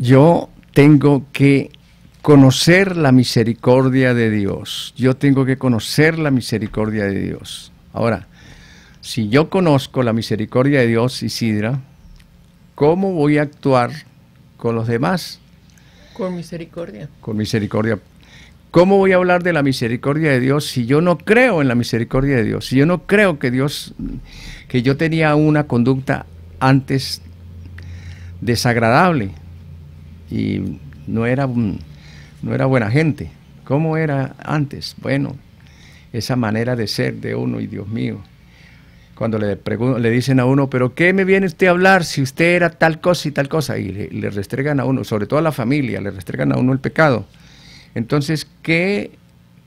yo tengo que conocer la misericordia de Dios. Yo tengo que conocer la misericordia de Dios. Ahora, si yo conozco la misericordia de Dios, Isidra, ¿cómo voy a actuar con los demás? Con misericordia. Con misericordia. ¿Cómo voy a hablar de la misericordia de Dios si yo no creo en la misericordia de Dios? Si yo no creo que Dios, que yo tenía una conducta antes desagradable y no era, no era buena gente. ¿Cómo era antes? Bueno, esa manera de ser de uno y Dios mío. Cuando le, le dicen a uno, pero ¿qué me viene usted a hablar si usted era tal cosa y tal cosa? Y le, restregan a uno, sobre todo a la familia, le restregan a uno el pecado. Entonces, ¿qué,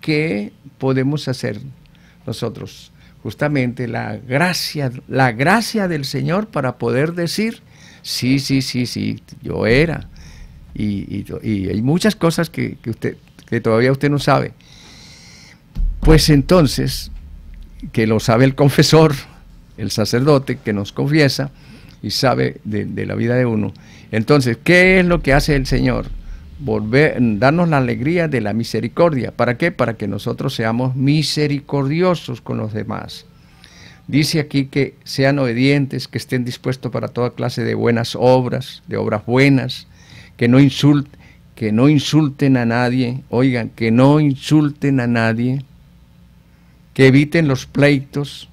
qué podemos hacer nosotros? Justamente la gracia, la gracia del Señor para poder decir, sí, sí, sí, sí, yo era, y, hay muchas cosas que, usted, que todavía usted no sabe. Pues entonces, que lo sabe el confesor, el sacerdote que nos confiesa y sabe de, de la vida de uno. Entonces, ¿qué es lo que hace el Señor? Volver, darnos la alegría de la misericordia. ¿Para qué? Para que nosotros seamos misericordiosos con los demás. Dice aquí que sean obedientes, que estén dispuestos para toda clase de buenas obras, de obras buenas, que no insulten, que no insulten a nadie, oigan, que no insulten a nadie, que eviten los pleitos,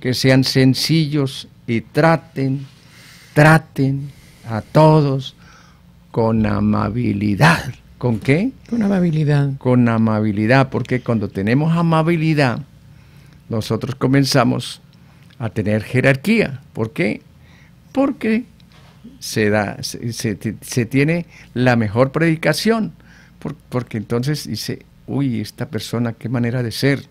que sean sencillos y traten, traten a todos con amabilidad. ¿Con qué? Con amabilidad. Con amabilidad, porque cuando tenemos amabilidad, nosotros comenzamos a tener jerarquía. ¿Por qué? Porque se, da, se, se, tiene la mejor predicación, porque entonces dice, uy, esta persona, qué manera de ser.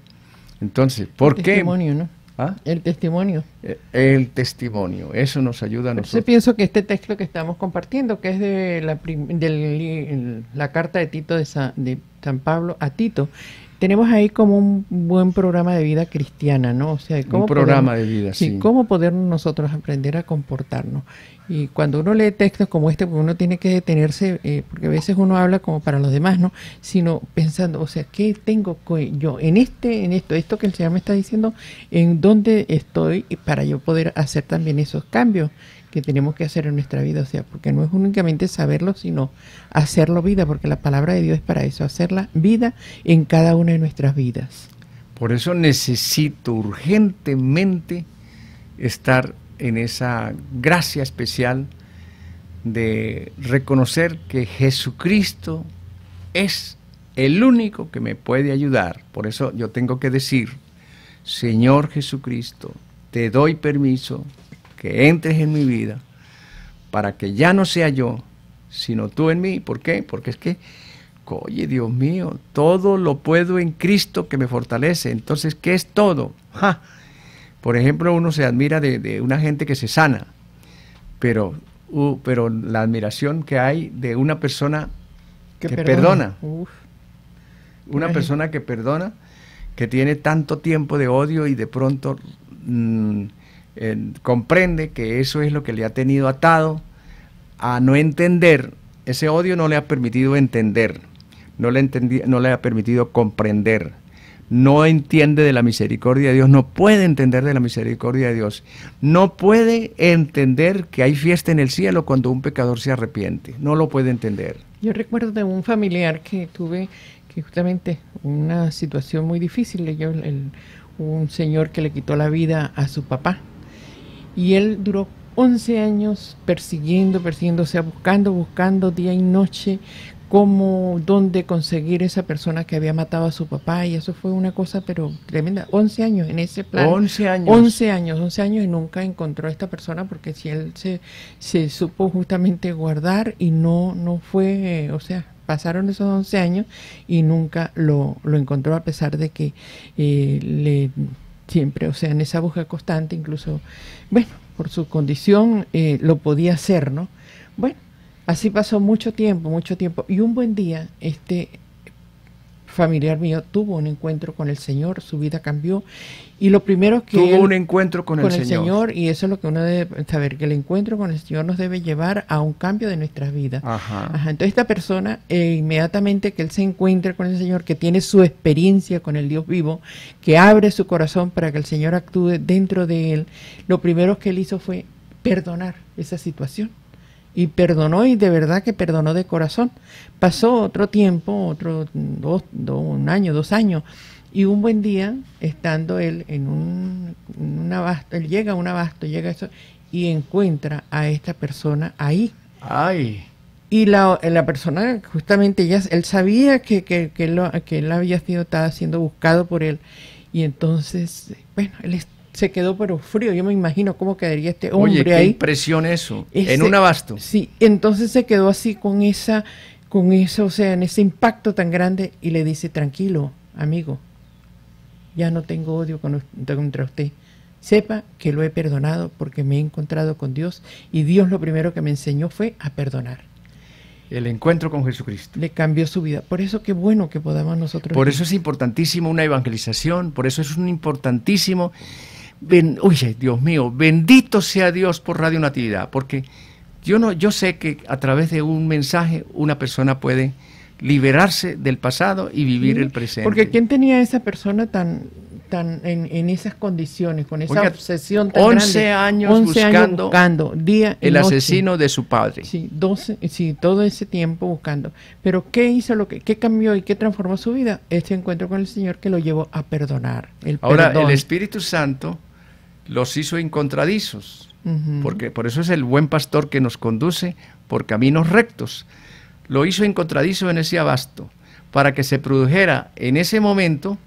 Entonces, ¿por el qué? Testimonio, ¿no? ¿Ah? El testimonio. E, el, testimonio, eso nos ayuda a nosotros. Yo pienso que este texto que estamos compartiendo, que es de la, de la carta de Tito de, San, de San Pablo, a Tito, tenemos ahí como un buen programa de vida cristiana, ¿no? O sea, ¿cómo un programa de vida, sí, ¿Cómo poder nosotros aprender a comportarnos? Y cuando uno lee textos como este, pues uno tiene que detenerse, eh, porque a veces uno habla como para los demás, ¿no? Sino pensando, o sea, ¿qué tengo yo en este, en esto, esto que el Señor me está diciendo, en dónde estoy para yo poder hacer también esos cambios que tenemos que hacer en nuestra vida, o sea, porque no es únicamente saberlo, sino hacerlo vida, porque la palabra de Dios es para eso, hacerla vida en cada una de nuestras vidas. Por eso necesito urgentemente estar en esa gracia especial de reconocer que Jesucristo es el único que me puede ayudar. Por eso yo tengo que decir, Señor Jesucristo, te doy permiso que entres en mi vida para que ya no sea yo, sino tú en mí. ¿Por qué? Porque es que, oye, Dios mío, todo lo puedo en Cristo que me fortalece. Entonces, ¿qué es todo? Por ejemplo, uno se admira de, una gente que se sana, pero, pero la admiración que hay de una persona que, perdona. Una persona que perdona, que tiene tanto tiempo de odio y de pronto... Mm, eh, comprende que eso es lo que le ha tenido atado a no entender, ese odio no le ha permitido entender, no le, no le ha permitido comprender, no entiende de la misericordia de Dios, no puede entender de la misericordia de Dios, no puede entender que hay fiesta en el cielo cuando un pecador se arrepiente, no lo puede entender. Yo recuerdo de un familiar que tuve que justamente una situación muy difícil, yo, un señor que le quitó la vida a su papá y él duró 11 años persiguiendo, persiguiendo, o sea, buscando, buscando día y noche cómo, dónde conseguir esa persona que había matado a su papá. Y eso fue una cosa, pero tremenda. 11 años en ese plan. 11 años. 11 años, 11 años y nunca encontró a esta persona porque si él se, se supo justamente guardar y no, no fue, o sea, pasaron esos 11 años y nunca lo, lo encontró a pesar de que eh, le siempre, o sea, en esa búsqueda constante, incluso, bueno, por su condición eh, lo podía hacer, ¿no? Bueno, así pasó mucho tiempo, mucho tiempo, y un buen día este familiar mío tuvo un encuentro con el Señor, su vida cambió y lo primero que... Tuvo un encuentro con, con el, Señor. Y eso es lo que uno debe saber, que el encuentro con el Señor nos debe llevar a un cambio de nuestras vidas. Ajá. Entonces esta persona, eh, inmediatamente que él se encuentre con el Señor, que tiene su experiencia con el Dios vivo, que abre su corazón para que el Señor actúe dentro de él, lo primero que él hizo fue perdonar esa situación y perdonó y de verdad que perdonó de corazón. Pasó otro tiempo, otro dos, un año, dos años, y un buen día, estando él en un, abasto, él llega a un abasto, llega a eso, y encuentra a esta persona ahí. Ay. Y la, persona, justamente, ella, él sabía que, que, él había sido estaba siendo buscado por él. Y entonces, bueno, él se quedó pero frío. Yo me imagino cómo quedaría este hombre Oye, qué ahí. impresión eso. en un abasto. Sí, entonces se quedó así con esa, con eso, o sea, en ese impacto tan grande y le dice, tranquilo, amigo, ya no tengo odio contra usted. Sepa que lo he perdonado porque me he encontrado con Dios y Dios lo primero que me enseñó fue a perdonar. El encuentro con Jesucristo. Le cambió su vida. Por eso qué bueno que podamos nosotros. Por eso es importantísimo una evangelización, por eso es un importantísimo... ven Uy, Dios mío, bendito sea Dios por Radio Natividad, porque yo, no, yo sé que a través de un mensaje una persona puede liberarse del pasado y vivir el presente. Porque ¿quién tenía esa persona tan, tan en, en esas condiciones, con esa obsesión tan grande? años 11 años buscando día el asesino de su padre. Sí, 12, sí, todo ese tiempo buscando. Pero ¿qué hizo lo que cambió y qué transformó su vida? Este encuentro con el Señor que lo llevó a perdonar. El Ahora el Espíritu Santo los hizo encontradizos. Porque por eso es el buen pastor que nos conduce por caminos rectos lo hizo en encontradizo en ese abasto para que se produjera en ese momento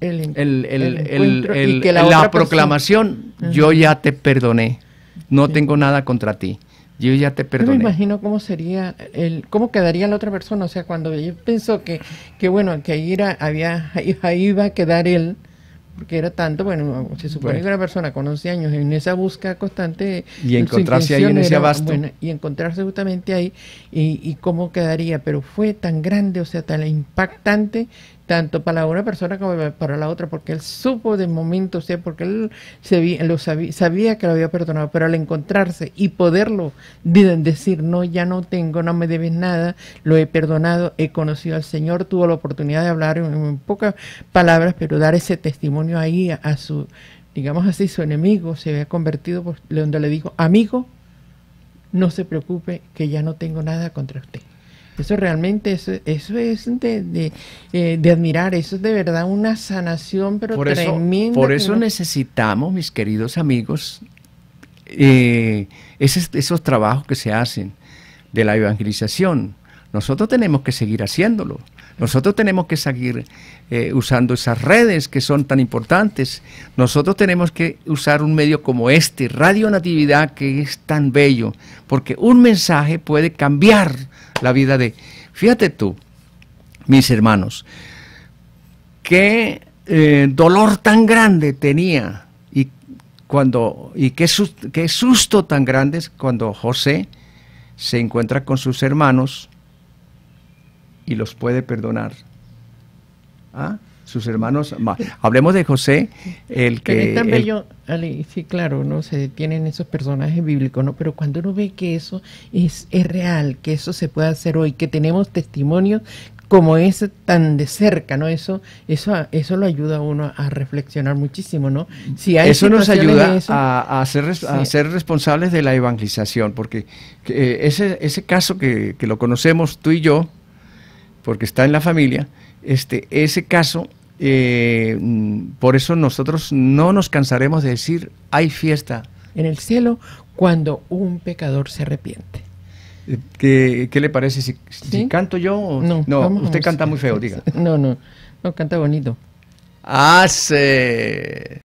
el, el, el, la, proclamación, yo ya te perdoné, no tengo nada contra ti. Yo ya te perdoné. Yo me imagino cómo sería, el, cómo quedaría la otra persona. O sea, cuando yo pensó que, que bueno, que ahí, era, había, ahí iba a quedar él, porque era tanto, bueno, se supone que una persona con 11 años en esa búsqueda constante... Y encontrarse ahí en ese abasto. y encontrarse justamente ahí y, y, cómo quedaría, pero fue tan grande, o sea, tan impactante tanto para una persona como para la otra, porque él supo de momento, o sea, porque él se, lo sabía, que lo había perdonado, pero al encontrarse y poderlo decir, no, ya no tengo, no me debes nada, lo he perdonado, he conocido al Señor, tuvo la oportunidad de hablar en, pocas palabras, pero dar ese testimonio ahí a, su, digamos así, su enemigo, se había convertido, por, donde le dijo, amigo, no se preocupe que ya no tengo nada contra usted. Eso realmente, eso, es de, eh, de, admirar, eso es de verdad una sanación, pero por por eso necesitamos, mis queridos amigos, eh, esos trabajos que se hacen de la evangelización. Nosotros tenemos que seguir haciéndolo. Nosotros tenemos que seguir eh, usando esas redes que son tan importantes. Nosotros tenemos que usar un medio como este, Radio Natividad, que es tan bello, porque un mensaje puede cambiar la vida de... Fíjate tú, mis hermanos, qué eh, dolor tan grande tenía y cuando y qué susto, qué susto tan grande es cuando José se encuentra con sus hermanos y los puede perdonar. ¿Ah? Sus hermanos. Hablemos de José, el que. sí, claro, no se detienen esos personajes bíblicos, ¿no? Pero cuando uno ve que eso es, es real, que eso se puede hacer hoy, que tenemos testimonios como es tan de cerca, ¿no? Eso, eso, eso lo ayuda a uno a reflexionar muchísimo, ¿no? Si eso nos ayuda a, a, ser, responsables de la evangelización, porque ese, ese caso que, que lo conocemos tú y yo, porque está en la familia, este, ese caso, eh, mm, por eso nosotros no nos cansaremos de decir, hay fiesta. En el cielo, cuando un pecador se arrepiente. Eh, ¿Qué, le parece si, canto yo? O, no, no usted canta muy feo, diga. No, no, no canta bonito. Hace. Ah,